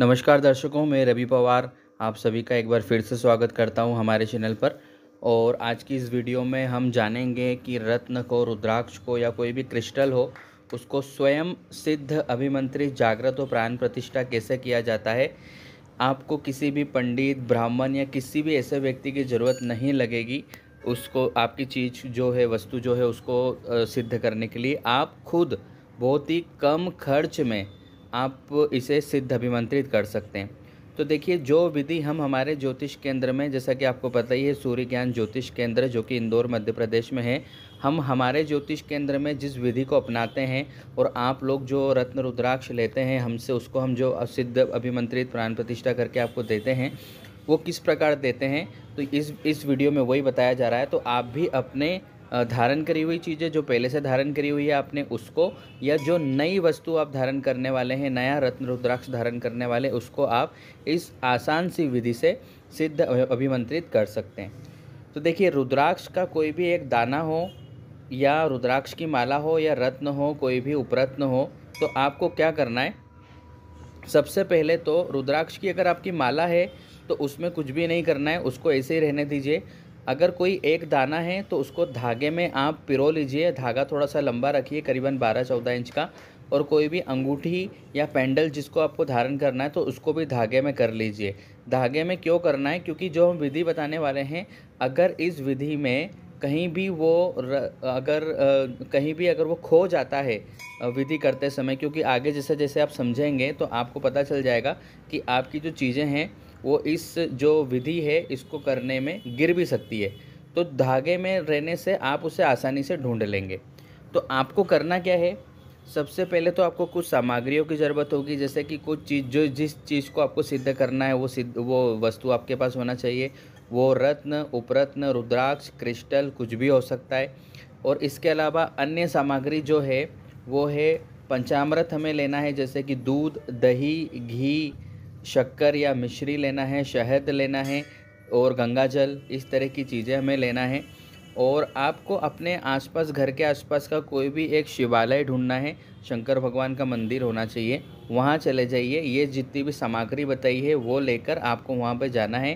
नमस्कार दर्शकों मैं रवि पवार आप सभी का एक बार फिर से स्वागत करता हूं हमारे चैनल पर और आज की इस वीडियो में हम जानेंगे कि रत्न को रुद्राक्ष को या कोई भी क्रिस्टल हो उसको स्वयं सिद्ध अभिमंत्री जागृत और प्राण प्रतिष्ठा कैसे किया जाता है आपको किसी भी पंडित ब्राह्मण या किसी भी ऐसे व्यक्ति की ज़रूरत नहीं लगेगी उसको आपकी चीज़ जो है वस्तु जो है उसको सिद्ध करने के लिए आप खुद बहुत ही कम खर्च में आप इसे सिद्ध अभिमंत्रित कर सकते हैं तो देखिए जो विधि हम हमारे ज्योतिष केंद्र में जैसा कि आपको पता ही है सूर्य ज्ञान ज्योतिष केंद्र जो कि इंदौर मध्य प्रदेश में है हम हमारे ज्योतिष केंद्र में जिस विधि को अपनाते हैं और आप लोग जो रत्न रुद्राक्ष लेते हैं हमसे उसको हम जो सिद्ध अभिमंत्रित प्राण प्रतिष्ठा करके आपको देते हैं वो किस प्रकार देते हैं तो इस इस वीडियो में वही बताया जा रहा है तो आप भी अपने धारण करी हुई चीज़ें जो पहले से धारण करी हुई है आपने उसको या जो नई वस्तु आप धारण करने वाले हैं नया रत्न रुद्राक्ष धारण करने वाले उसको आप इस आसान सी विधि से सिद्ध अभिमंत्रित कर सकते हैं तो देखिए रुद्राक्ष का कोई भी एक दाना हो या रुद्राक्ष की माला हो या रत्न हो कोई भी उपरत्न हो तो आपको क्या करना है सबसे पहले तो रुद्राक्ष की अगर आपकी माला है तो उसमें कुछ भी नहीं करना है उसको ऐसे ही रहने दीजिए अगर कोई एक दाना है तो उसको धागे में आप पिरो लीजिए धागा थोड़ा सा लंबा रखिए करीबन 12-14 इंच का और कोई भी अंगूठी या पैंडल जिसको आपको धारण करना है तो उसको भी धागे में कर लीजिए धागे में क्यों करना है क्योंकि जो हम विधि बताने वाले हैं अगर इस विधि में कहीं भी वो अगर कहीं भी अगर वो खो जाता है विधि करते समय क्योंकि आगे जैसे जैसे आप समझेंगे तो आपको पता चल जाएगा कि आपकी जो चीज़ें हैं वो इस जो विधि है इसको करने में गिर भी सकती है तो धागे में रहने से आप उसे आसानी से ढूंढ लेंगे तो आपको करना क्या है सबसे पहले तो आपको कुछ सामग्रियों की ज़रूरत होगी जैसे कि कुछ चीज़ जो जिस चीज़ को आपको सिद्ध करना है वो सिद्ध वो वस्तु आपके पास होना चाहिए वो रत्न उपरत्न रुद्राक्ष क्रिस्टल कुछ भी हो सकता है और इसके अलावा अन्य सामग्री जो है वो है पंचामृत हमें लेना है जैसे कि दूध दही घी शक्कर या मिश्री लेना है शहद लेना है और गंगा जल इस तरह की चीज़ें हमें लेना है और आपको अपने आसपास घर के आसपास का कोई भी एक शिवालय ढूंढना है शंकर भगवान का मंदिर होना चाहिए वहाँ चले जाइए ये जितनी भी सामग्री बताई है वो लेकर आपको वहाँ पर जाना है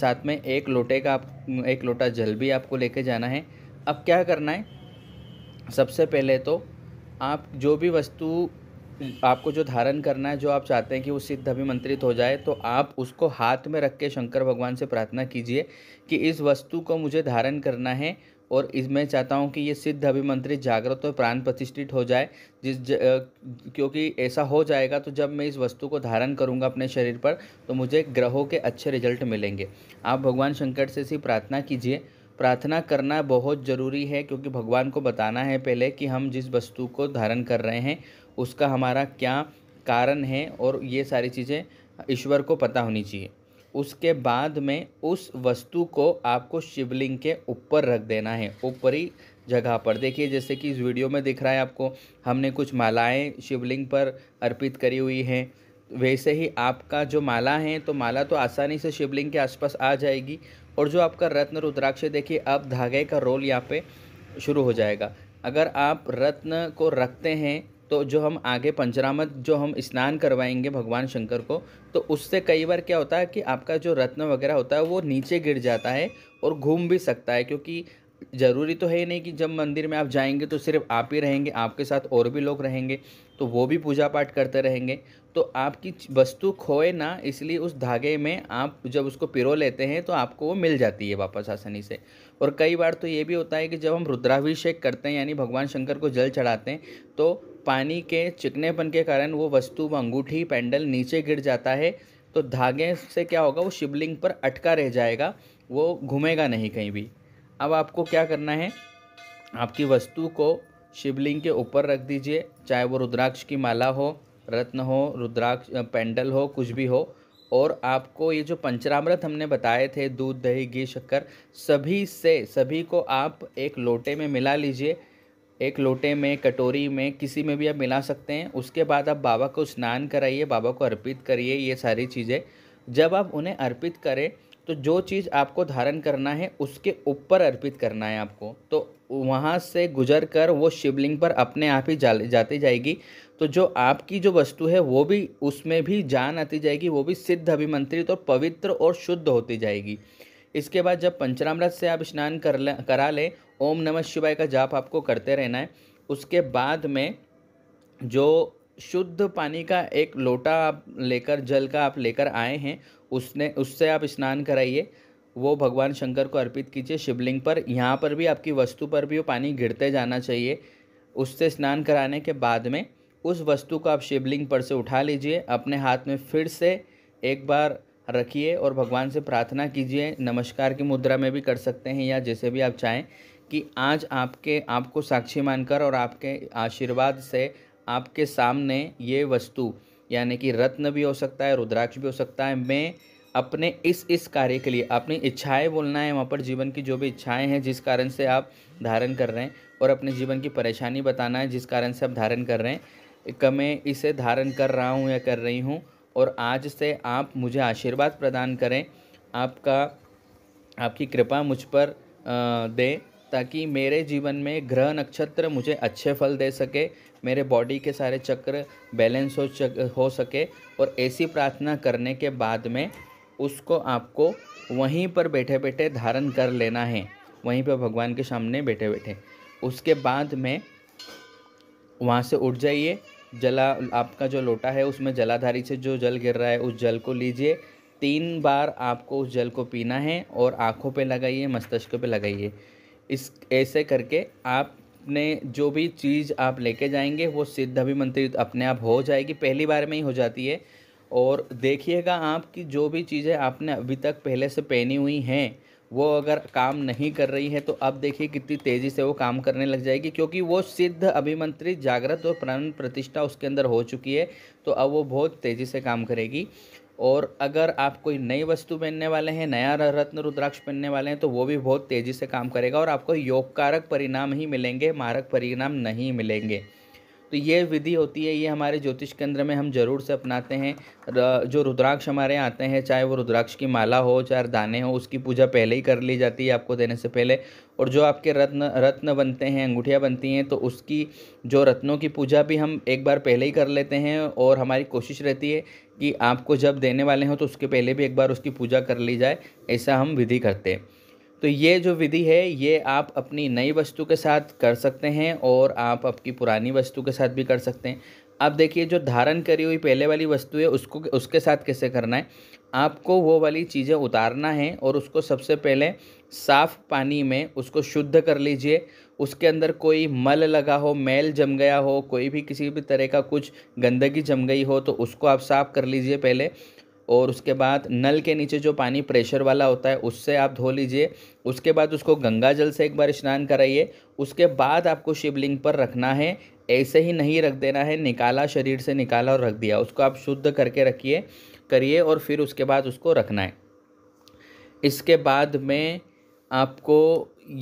साथ में एक लोटे का आप एक लोटा जल भी आपको लेके जाना है अब क्या करना है सबसे पहले तो आप जो भी वस्तु आपको जो धारण करना है जो आप चाहते हैं कि वो सिद्ध अभिमंत्रित हो जाए तो आप उसको हाथ में रख के शंकर भगवान से प्रार्थना कीजिए कि इस वस्तु को मुझे धारण करना है और इसमें चाहता हूँ कि ये सिद्ध अभिमंत्रित जागृत और प्राण प्रतिष्ठित हो जाए जिस ज, क्योंकि ऐसा हो जाएगा तो जब मैं इस वस्तु को धारण करूँगा अपने शरीर पर तो मुझे ग्रहों के अच्छे रिजल्ट मिलेंगे आप भगवान शंकर से इसी प्रार्थना कीजिए प्रार्थना करना बहुत ज़रूरी है क्योंकि भगवान को बताना है पहले कि हम जिस वस्तु को धारण कर रहे हैं उसका हमारा क्या कारण है और ये सारी चीज़ें ईश्वर को पता होनी चाहिए उसके बाद में उस वस्तु को आपको शिवलिंग के ऊपर रख देना है ऊपरी जगह पर देखिए जैसे कि इस वीडियो में दिख रहा है आपको हमने कुछ मालाएं शिवलिंग पर अर्पित करी हुई हैं वैसे ही आपका जो माला है तो माला तो आसानी से शिवलिंग के आसपास आ जाएगी और जो आपका रत्न रुद्राक्ष देखिए अब धागे का रोल यहाँ पे शुरू हो जाएगा अगर आप रत्न को रखते हैं तो जो हम आगे पंचरामत जो हम स्नान करवाएंगे भगवान शंकर को तो उससे कई बार क्या होता है कि आपका जो रत्न वगैरह होता है वो नीचे गिर जाता है और घूम भी सकता है क्योंकि ज़रूरी तो है ही नहीं कि जब मंदिर में आप जाएंगे तो सिर्फ आप ही रहेंगे आपके साथ और भी लोग रहेंगे तो वो भी पूजा पाठ करते रहेंगे तो आपकी वस्तु खोए ना इसलिए उस धागे में आप जब उसको पिरो लेते हैं तो आपको वो मिल जाती है वापस आसानी से और कई बार तो ये भी होता है कि जब हम रुद्राभिषेक करते हैं यानी भगवान शंकर को जल चढ़ाते हैं तो पानी के चिकनेपन के कारण वो वस्तु व अंगूठी पैंडल नीचे गिर जाता है तो धागे से क्या होगा वो शिवलिंग पर अटका रह जाएगा वो घूमेगा नहीं कहीं भी अब आपको क्या करना है आपकी वस्तु को शिवलिंग के ऊपर रख दीजिए चाहे वो रुद्राक्ष की माला हो रत्न हो रुद्राक्ष पेंडल हो कुछ भी हो और आपको ये जो पंचरामृत हमने बताए थे दूध दही घी शक्कर सभी से सभी को आप एक लोटे में मिला लीजिए एक लोटे में कटोरी में किसी में भी आप मिला सकते हैं उसके बाद आप बाबा को स्नान कराइए बाबा को अर्पित करिए ये सारी चीज़ें जब आप उन्हें अर्पित करें तो जो चीज़ आपको धारण करना है उसके ऊपर अर्पित करना है आपको तो वहाँ से गुजर कर वो शिवलिंग पर अपने आप ही जा, जाती जाएगी तो जो आपकी जो वस्तु है वो भी उसमें भी जान आती जाएगी वो भी सिद्ध अभिमंत्रित और पवित्र और शुद्ध होती जाएगी इसके बाद जब पंचरामृत से आप स्नान कर ले करा लें ओम नमः शिवाय का जाप आपको करते रहना है उसके बाद में जो शुद्ध पानी का एक लोटा आप लेकर जल का आप लेकर आए हैं उसने उससे आप स्नान कराइए वो भगवान शंकर को अर्पित कीजिए शिवलिंग पर यहाँ पर भी आपकी वस्तु पर भी वो पानी गिरते जाना चाहिए उससे स्नान कराने के बाद में उस वस्तु को आप शिवलिंग पर से उठा लीजिए अपने हाथ में फिर से एक बार रखिए और भगवान से प्रार्थना कीजिए नमस्कार की मुद्रा में भी कर सकते हैं या जैसे भी आप चाहें कि आज आपके आपको साक्षी मानकर और आपके आशीर्वाद से आपके सामने ये वस्तु यानी कि रत्न भी हो सकता है रुद्राक्ष भी हो सकता है मैं अपने इस इस कार्य के लिए अपनी इच्छाएं बोलना है वहाँ पर जीवन की जो भी इच्छाएं हैं जिस कारण से आप धारण कर रहे हैं और अपने जीवन की परेशानी बताना है जिस कारण से आप धारण कर रहे हैं का मैं इसे धारण कर रहा हूँ या कर रही हूँ और आज से आप मुझे आशीर्वाद प्रदान करें आपका आपकी कृपा मुझ पर दें ताकि मेरे जीवन में ग्रह नक्षत्र मुझे अच्छे फल दे सके मेरे बॉडी के सारे चक्र बैलेंस हो चक, हो सके और ऐसी प्रार्थना करने के बाद में उसको आपको वहीं पर बैठे बैठे धारण कर लेना है वहीं पर भगवान के सामने बैठे बैठे उसके बाद में वहाँ से उठ जाइए जला आपका जो लोटा है उसमें जलाधारी से जो जल गिर रहा है उस जल को लीजिए तीन बार आपको उस जल को पीना है और आँखों पे लगाइए मस्तिष्क पे लगाइए इस ऐसे करके आपने जो भी चीज़ आप लेके जाएंगे वो सिद्ध अभिमंत्रित अपने आप हो जाएगी पहली बार में ही हो जाती है और देखिएगा आप कि जो भी चीज़ें आपने अभी तक पहले से पहनी हुई हैं वो अगर काम नहीं कर रही है तो अब देखिए कितनी तेज़ी से वो काम करने लग जाएगी क्योंकि वो सिद्ध अभिमंत्रित जागृत और प्राण प्रतिष्ठा उसके अंदर हो चुकी है तो अब वो बहुत तेज़ी से काम करेगी और अगर आप कोई नई वस्तु पहनने वाले हैं नया रत्न रुद्राक्ष पहनने वाले हैं तो वो भी बहुत तेज़ी से काम करेगा और आपको योगकारक परिणाम ही मिलेंगे मारक परिणाम नहीं मिलेंगे तो ये विधि होती है ये हमारे ज्योतिष केंद्र में हम ज़रूर से अपनाते हैं जो रुद्राक्ष हमारे आते हैं चाहे वो रुद्राक्ष की माला हो चाहे दाने हो उसकी पूजा पहले ही कर ली जाती है आपको देने से पहले और जो आपके रत्न रत्न बनते हैं अंगूठियाँ बनती हैं तो उसकी जो रत्नों की पूजा भी हम एक बार पहले ही कर लेते हैं और हमारी कोशिश रहती है कि आपको जब देने वाले हों तो उसके पहले भी एक बार उसकी पूजा कर ली जाए ऐसा हम विधि करते हैं तो ये जो विधि है ये आप अपनी नई वस्तु के साथ कर सकते हैं और आप आपकी पुरानी वस्तु के साथ भी कर सकते हैं अब देखिए जो धारण करी हुई पहले वाली वस्तु है उसको उसके साथ कैसे करना है आपको वो वाली चीज़ें उतारना है और उसको सबसे पहले साफ़ पानी में उसको शुद्ध कर लीजिए उसके अंदर कोई मल लगा हो मैल जम गया हो कोई भी किसी भी तरह का कुछ गंदगी जम गई हो तो उसको आप साफ़ कर लीजिए पहले और उसके बाद नल के नीचे जो पानी प्रेशर वाला होता है उससे आप धो लीजिए उसके बाद उसको गंगा जल से एक बार स्नान कराइए उसके बाद आपको शिवलिंग पर रखना है ऐसे ही नहीं रख देना है निकाला शरीर से निकाला और रख दिया उसको आप शुद्ध करके रखिए करिए और फिर उसके बाद उसको रखना है इसके बाद में आपको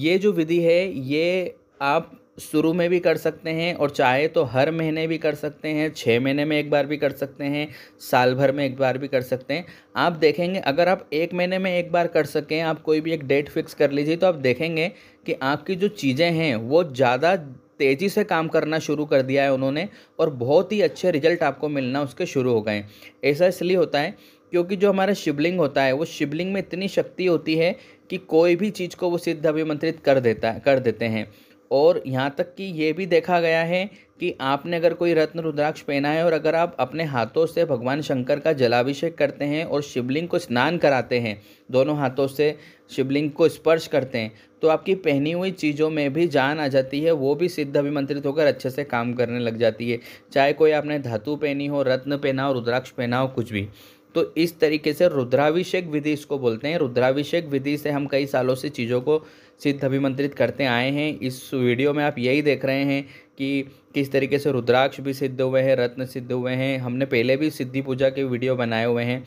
ये जो विधि है ये आप शुरू में भी कर सकते हैं और चाहे तो हर महीने भी कर सकते हैं छः महीने में एक बार भी कर सकते हैं साल भर में एक बार भी कर सकते हैं आप देखेंगे अगर आप एक महीने में एक बार कर सकें आप कोई भी एक डेट फिक्स कर लीजिए तो आप देखेंगे कि आपकी जो चीज़ें हैं वो ज़्यादा तेज़ी से काम करना शुरू कर दिया है उन्होंने और बहुत ही अच्छे रिजल्ट आपको मिलना उसके शुरू हो गए ऐसा इसलिए होता है क्योंकि जो हमारा शिवलिंग होता है वो शिवलिंग में इतनी शक्ति होती है कि कोई भी चीज़ को वो सिद्ध अभिमंत्रित कर देता कर देते हैं और यहाँ तक कि ये भी देखा गया है कि आपने अगर कोई रत्न रुद्राक्ष पहना है और अगर आप अपने हाथों से भगवान शंकर का जलाभिषेक करते हैं और शिवलिंग को स्नान कराते हैं दोनों हाथों से शिवलिंग को स्पर्श करते हैं तो आपकी पहनी हुई चीज़ों में भी जान आ जाती है वो भी सिद्ध अभिमंत्रित होकर अच्छे से काम करने लग जाती है चाहे कोई आपने धातु पहनी हो रत्न पहना हो रुद्राक्ष पहना हो कुछ भी तो इस तरीके से रुद्राभिषेक विधि इसको बोलते हैं रुद्राभिषेक विधि से हम कई सालों से चीज़ों को सिद्ध अभिमंत्रित करते आए हैं इस वीडियो में आप यही देख रहे हैं कि किस तरीके से रुद्राक्ष भी सिद्ध हुए हैं रत्न सिद्ध हुए हैं हमने पहले भी सिद्धि पूजा के वीडियो बनाए हुए हैं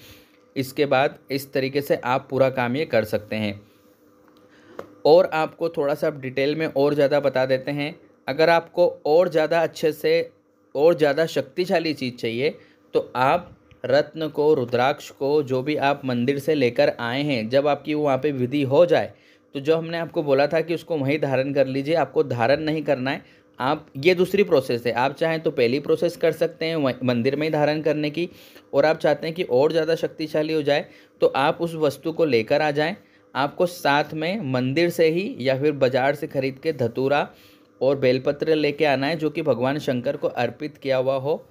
इसके बाद इस तरीके से आप पूरा काम ये कर सकते हैं और आपको थोड़ा सा डिटेल में और ज़्यादा बता देते हैं अगर आपको और ज़्यादा अच्छे से और ज़्यादा शक्तिशाली चीज़ चाहिए तो आप रत्न को रुद्राक्ष को जो भी आप मंदिर से लेकर आए हैं जब आपकी वहाँ पे विधि हो जाए तो जो हमने आपको बोला था कि उसको वहीं धारण कर लीजिए आपको धारण नहीं करना है आप ये दूसरी प्रोसेस है आप चाहें तो पहली प्रोसेस कर सकते हैं मंदिर में ही धारण करने की और आप चाहते हैं कि और ज़्यादा शक्तिशाली हो जाए तो आप उस वस्तु को लेकर आ जाएं आपको साथ में मंदिर से ही या फिर बाज़ार से ख़रीद के धतूरा और बेलपत्र लेके आना है जो कि भगवान शंकर को अर्पित किया हुआ हो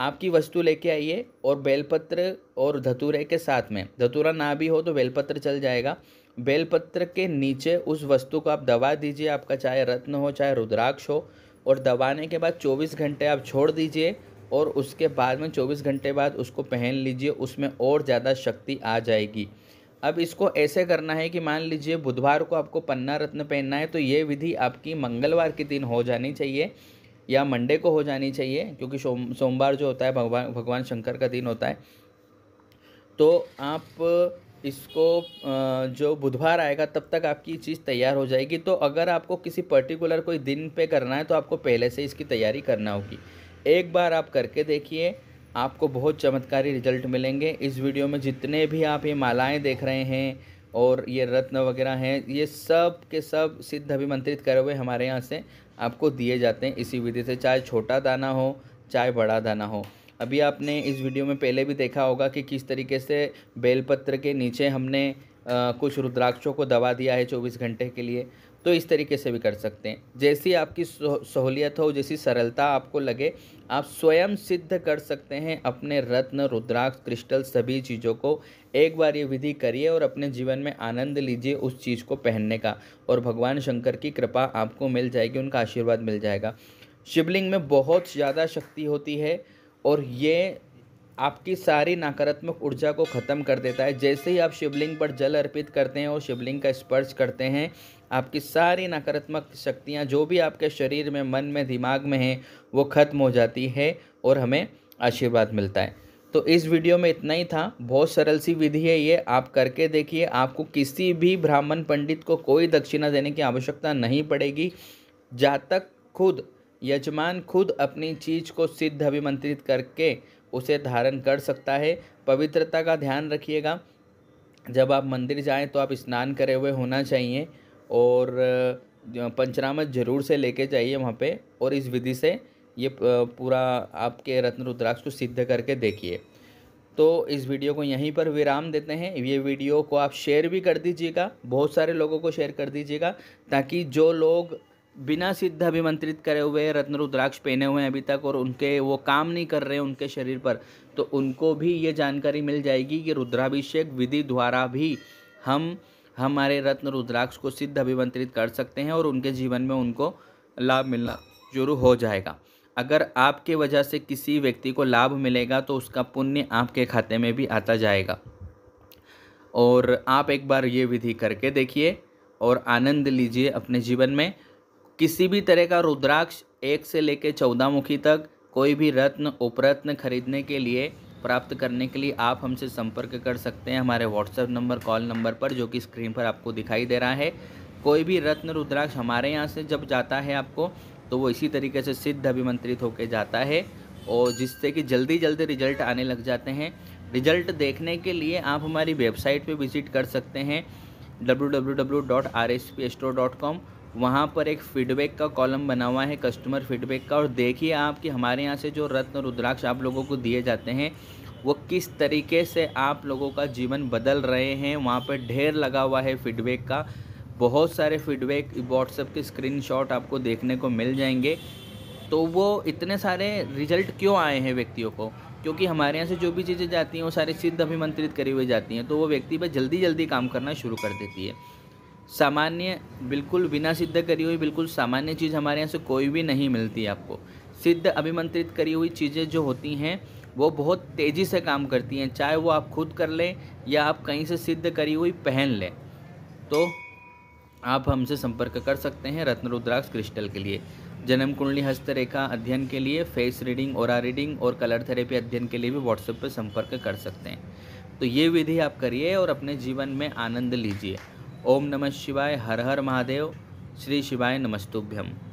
आपकी वस्तु लेके आइए और बेलपत्र और धतूरे के साथ में धतूरा ना भी हो तो बेलपत्र चल जाएगा बेलपत्र के नीचे उस वस्तु को आप दबा दीजिए आपका चाहे रत्न हो चाहे रुद्राक्ष हो और दबाने के बाद 24 घंटे आप छोड़ दीजिए और उसके बाद में 24 घंटे बाद उसको पहन लीजिए उसमें और ज़्यादा शक्ति आ जाएगी अब इसको ऐसे करना है कि मान लीजिए बुधवार को आपको पन्ना रत्न पहनना है तो ये विधि आपकी मंगलवार के दिन हो जानी चाहिए या मंडे को हो जानी चाहिए क्योंकि सोमवार जो होता है भगवान भगवान शंकर का दिन होता है तो आप इसको जो बुधवार आएगा तब तक आपकी चीज़ तैयार हो जाएगी तो अगर आपको किसी पर्टिकुलर कोई दिन पे करना है तो आपको पहले से इसकी तैयारी करना होगी एक बार आप करके देखिए आपको बहुत चमत्कारी रिजल्ट मिलेंगे इस वीडियो में जितने भी आप ये मालाएँ देख रहे हैं और ये रत्न वगैरह हैं ये सब के सब सिद्ध अभिमंत्रित करे हुए हमारे यहाँ से आपको दिए जाते हैं इसी विधि से चाहे छोटा दाना हो चाहे बड़ा दाना हो अभी आपने इस वीडियो में पहले भी देखा होगा कि किस तरीके से बेलपत्र के नीचे हमने आ, कुछ रुद्राक्षों को दबा दिया है चौबीस घंटे के लिए तो इस तरीके से भी कर सकते हैं जैसी आपकी सहूलियत हो जैसी सरलता आपको लगे आप स्वयं सिद्ध कर सकते हैं अपने रत्न रुद्राक्ष क्रिस्टल सभी चीज़ों को एक बार ये विधि करिए और अपने जीवन में आनंद लीजिए उस चीज़ को पहनने का और भगवान शंकर की कृपा आपको मिल जाएगी उनका आशीर्वाद मिल जाएगा शिवलिंग में बहुत ज़्यादा शक्ति होती है और ये आपकी सारी नकारात्मक ऊर्जा को ख़त्म कर देता है जैसे ही आप शिवलिंग पर जल अर्पित करते हैं और शिवलिंग का स्पर्श करते हैं आपकी सारी नकारात्मक शक्तियाँ जो भी आपके शरीर में मन में दिमाग में हैं वो ख़त्म हो जाती है और हमें आशीर्वाद मिलता है तो इस वीडियो में इतना ही था बहुत सरल सी विधि है ये आप करके देखिए आपको किसी भी ब्राह्मण पंडित को कोई दक्षिणा देने की आवश्यकता नहीं पड़ेगी जातक खुद यजमान खुद अपनी चीज़ को सिद्ध अभिमंत्रित करके उसे धारण कर सकता है पवित्रता का ध्यान रखिएगा जब आप मंदिर जाएं तो आप स्नान करे हुए होना चाहिए और पंचनामत जरूर से लेके जाइए वहाँ पे और इस विधि से ये पूरा आपके रत्न रुद्राक्ष को सिद्ध करके देखिए तो इस वीडियो को यहीं पर विराम देते हैं ये वीडियो को आप शेयर भी कर दीजिएगा बहुत सारे लोगों को शेयर कर दीजिएगा ताकि जो लोग बिना सिद्ध अभिमंत्रित करे हुए रत्न रुद्राक्ष पहने हुए हैं अभी तक और उनके वो काम नहीं कर रहे उनके शरीर पर तो उनको भी ये जानकारी मिल जाएगी कि रुद्राभिषेक विधि द्वारा भी हम हमारे रत्न रुद्राक्ष को सिद्ध अभिमंत्रित कर सकते हैं और उनके जीवन में उनको लाभ मिलना शुरू हो जाएगा अगर आपके वजह से किसी व्यक्ति को लाभ मिलेगा तो उसका पुण्य आपके खाते में भी आता जाएगा और आप एक बार ये विधि करके देखिए और आनंद लीजिए अपने जीवन में किसी भी तरह का रुद्राक्ष एक से लेकर चौदह मुखी तक कोई भी रत्न उपरत्न खरीदने के लिए प्राप्त करने के लिए आप हमसे संपर्क कर सकते हैं हमारे व्हाट्सएप नंबर कॉल नंबर पर जो कि स्क्रीन पर आपको दिखाई दे रहा है कोई भी रत्न रुद्राक्ष हमारे यहाँ से जब जाता है आपको तो वो इसी तरीके से सिद्ध अभिमंत्रित होकर जाता है और जिससे कि जल्दी जल्दी रिजल्ट आने लग जाते हैं रिजल्ट देखने के लिए आप हमारी वेबसाइट पर विज़िट कर सकते हैं डब्ल्यू वहाँ पर एक फीडबैक का कॉलम बना हुआ है कस्टमर फीडबैक का और देखिए आप कि हमारे यहाँ से जो रत्न रुद्राक्ष आप लोगों को दिए जाते हैं वो किस तरीके से आप लोगों का जीवन बदल रहे हैं वहाँ पर ढेर लगा हुआ है फीडबैक का बहुत सारे फीडबैक व्हाट्सएप के स्क्रीनशॉट आपको देखने को मिल जाएंगे तो वो इतने सारे रिजल्ट क्यों आए हैं व्यक्तियों को क्योंकि हमारे यहाँ से जो भी चीज़ें जाती हैं वो सारी सिद्ध अभिमंत्रित करी हुई जाती हैं तो वो व्यक्ति पर जल्दी जल्दी काम करना शुरू कर देती है सामान्य बिल्कुल बिना सिद्ध करी हुई बिल्कुल सामान्य चीज़ हमारे यहाँ से कोई भी नहीं मिलती आपको सिद्ध अभिमंत्रित करी हुई चीज़ें जो होती हैं वो बहुत तेज़ी से काम करती हैं चाहे वो आप खुद कर लें या आप कहीं से सिद्ध करी हुई पहन लें तो आप हमसे संपर्क कर सकते हैं रत्न रुद्राक्ष क्रिस्टल के लिए जन्म कुंडली हस्तरेखा अध्ययन के लिए फेस रीडिंग और रीडिंग और कलर थेरेपी अध्ययन के लिए भी व्हाट्सएप पर संपर्क कर सकते हैं तो ये विधि आप करिए और अपने जीवन में आनंद लीजिए ओम नमः शिवाय हर हर महादेव श्री शिवाय नमस्तुभ्यम